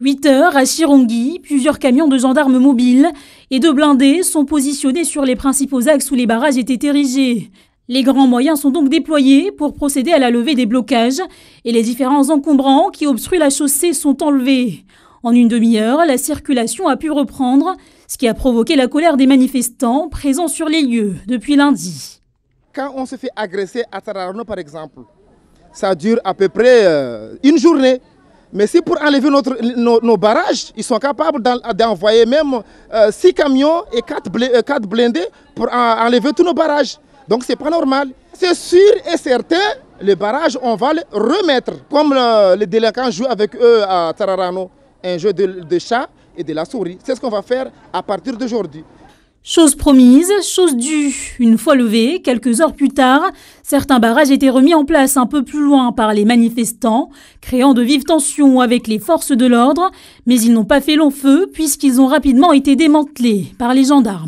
8 heures à Chirongui, plusieurs camions de gendarmes mobiles et de blindés sont positionnés sur les principaux axes où les barrages étaient érigés. Les grands moyens sont donc déployés pour procéder à la levée des blocages et les différents encombrants qui obstruent la chaussée sont enlevés. En une demi-heure, la circulation a pu reprendre, ce qui a provoqué la colère des manifestants présents sur les lieux depuis lundi. Quand on se fait agresser à Tararno par exemple, ça dure à peu près euh, une journée. Mais si pour enlever notre, nos, barrages. Ils sont capables d'envoyer même euh, six camions et 4 euh, blindés pour enlever tous nos barrages. Donc c'est pas normal. C'est sûr et certain, les barrages, on va les remettre. Comme les délinquants jouent avec eux à Tararano, un jeu de chat et de la souris. C'est ce qu'on va faire à partir d'aujourd'hui. Chose promise, chose due. Une fois levée, quelques heures plus tard, certains barrages étaient remis en place un peu plus loin par les manifestants, créant de vives tensions avec les forces de l'ordre, mais ils n'ont pas fait long feu puisqu'ils ont rapidement été démantelés par les gendarmes.